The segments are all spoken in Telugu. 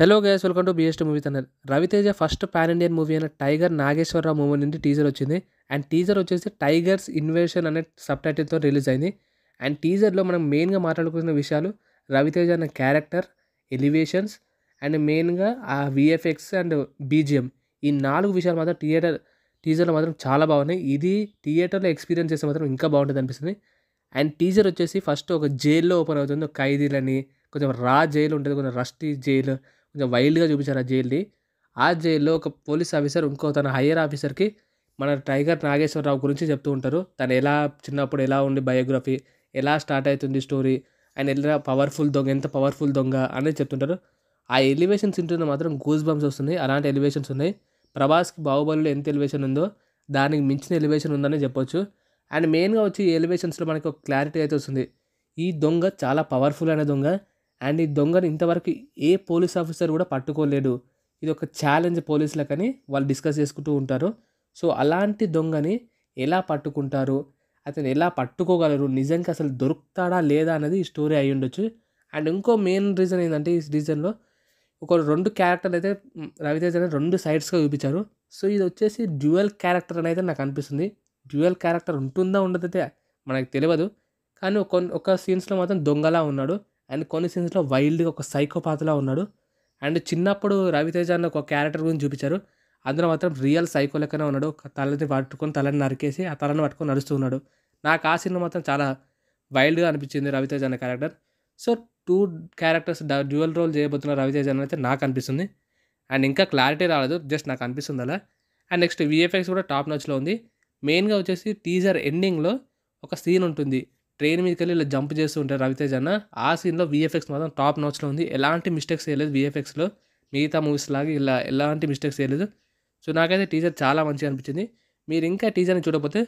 హలో గైస్ వెల్కమ్ టు బిఎస్ట్ movie channel Ravi Teja first pan Indian movie అయిన టైగర్ నాగేశ్వరరావు మూవీ నుండి టీజర్ వచ్చింది అండ్ టీజర్ వచ్చేసి టైగర్స్ ఇన్వేషన్ అనే సబ్ టైటిల్తో రిలీజ్ అయింది అండ్ టీజర్లో మనం మెయిన్గా మాట్లాడుకున్న విషయాలు రవితేజ అనే క్యారెక్టర్ ఎలివేషన్స్ అండ్ మెయిన్గా ఆ విఎఫ్ఎక్స్ అండ్ బీజిఎం ఈ నాలుగు విషయాలు మాత్రం థియేటర్ టీజర్లో మాత్రం చాలా బాగున్నాయి ఇది థియేటర్లో ఎక్స్పీరియన్స్ చేస్తే మాత్రం ఇంకా బాగుంటుంది అనిపిస్తుంది అండ్ టీజర్ వచ్చేసి ఫస్ట్ ఒక జైల్లో ఓపెన్ అవుతుంది ఖైదీలని కొంచెం రా జైలు ఉంటుంది కొంచెం రస్టీ జైలు కొంచెం వైల్డ్గా చూపించారు ఆ జైల్ని ఆ జైల్లో ఒక పోలీస్ ఆఫీసర్ ఇంకో తన హయ్యర్ ఆఫీసర్కి మన టైగర్ నాగేశ్వరరావు గురించి చెప్తూ ఉంటారు తను ఎలా చిన్నప్పుడు ఎలా ఉండి బయోగ్రఫీ ఎలా స్టార్ట్ అవుతుంది స్టోరీ ఆయన ఎలా పవర్ఫుల్ దొంగ ఎంత పవర్ఫుల్ దొంగ అనేది చెప్తుంటారు ఆ ఎలివేషన్స్ ఇంటూనే మాత్రం గూస్ బంప్స్ వస్తున్నాయి అలాంటి ఎలివేషన్స్ ఉన్నాయి ప్రభాస్కి బాహుబలిలో ఎంత ఎలివేషన్ ఉందో దానికి మించిన ఎలివేషన్ ఉందని చెప్పొచ్చు అండ్ మెయిన్గా వచ్చి ఎలివేషన్స్లో మనకి ఒక క్లారిటీ అయితే వస్తుంది ఈ దొంగ చాలా పవర్ఫుల్ అనే దొంగ అండ్ ఈ దొంగను ఇంతవరకు ఏ పోలీస్ ఆఫీసర్ కూడా పట్టుకోలేడు ఇది ఒక ఛాలెంజ్ పోలీసులకని వాళ్ళు డిస్కస్ చేసుకుంటూ ఉంటారు సో అలాంటి దొంగని ఎలా పట్టుకుంటారు అతను ఎలా పట్టుకోగలరు నిజంగా అసలు దొరుకుతాడా లేదా అనేది ఈ స్టోరీ అయి ఉండొచ్చు అండ్ ఇంకో మెయిన్ రీజన్ ఏంటంటే ఈ రీజన్లో ఒక రెండు క్యారెక్టర్లు అయితే అనేది రెండు సైడ్స్గా చూపించారు సో ఇది వచ్చేసి డ్యూయల్ క్యారెక్టర్ అని అయితే నాకు అనిపిస్తుంది డ్యూయల్ క్యారెక్టర్ ఉంటుందా అయితే మనకు తెలియదు కానీ ఒక సీన్స్లో మాత్రం దొంగలా ఉన్నాడు అండ్ కొన్ని సీన్స్లో వైల్డ్గా ఒక సైకోపాత్లా ఉన్నాడు అండ్ చిన్నప్పుడు రవితేజ అన్న ఒక క్యారెక్టర్ గురించి చూపించారు అందులో మాత్రం రియల్ సైకో లెక్కనే ఉన్నాడు తలని పట్టుకొని తలని నరికేసి ఆ తలని పట్టుకొని నడుస్తూ ఉన్నాడు నాకు ఆ సినిమా మాత్రం చాలా వైల్డ్గా అనిపించింది రవితేజ అన్న character so two characters dual role చేయబోతున్న రవితేజ అని అయితే నాకు అనిపిస్తుంది అండ్ ఇంకా క్లారిటీ రాలేదు జస్ట్ నాకు అనిపిస్తుంది అలా అండ్ నెక్స్ట్ విఎఫ్ఎక్స్ కూడా టాప్ నచ్లో ఉంది మెయిన్గా వచ్చేసి టీజర్ ఎండింగ్లో ఒక సీన్ ఉంటుంది ట్రైన్ మీదకి వెళ్ళి ఇలా జంప్ చేస్తూ ఉంటారు రవితేజ్ అన్న ఆ సీన్లో విఎఫ్ఎక్స్ మాత్రం టాప్ నోట్స్లో ఉంది ఎలాంటి మిస్టేక్స్ చేయలేదు విఎఫ్ఎక్స్లో మిగతా మూవీస్ లాగా ఇలా ఎలాంటి మిస్టేక్స్ చేయలేదు సో నాకైతే టీజర్ చాలా మంచిగా అనిపించింది మీరు ఇంకా టీజర్ని చూడకపోతే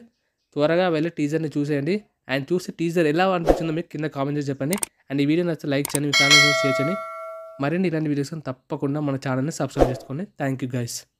త్వరగా వెళ్ళి టీజర్ని చూసేయండి అండ్ చూసి టీజర్ ఎలా అనిపించిందో మీకు కింద కామెంట్ చేసి చెప్పండి అండ్ ఈ వీడియో నచ్చితే లైక్ చేయండి మీ ఫ్యామిలీ షేర్ చేయండి మరిన్ని ఇలాంటి వీడియోస్ తప్పకుండా మన ఛానల్ని సబ్స్క్రైబ్ చేసుకోండి థ్యాంక్ యూ గైస్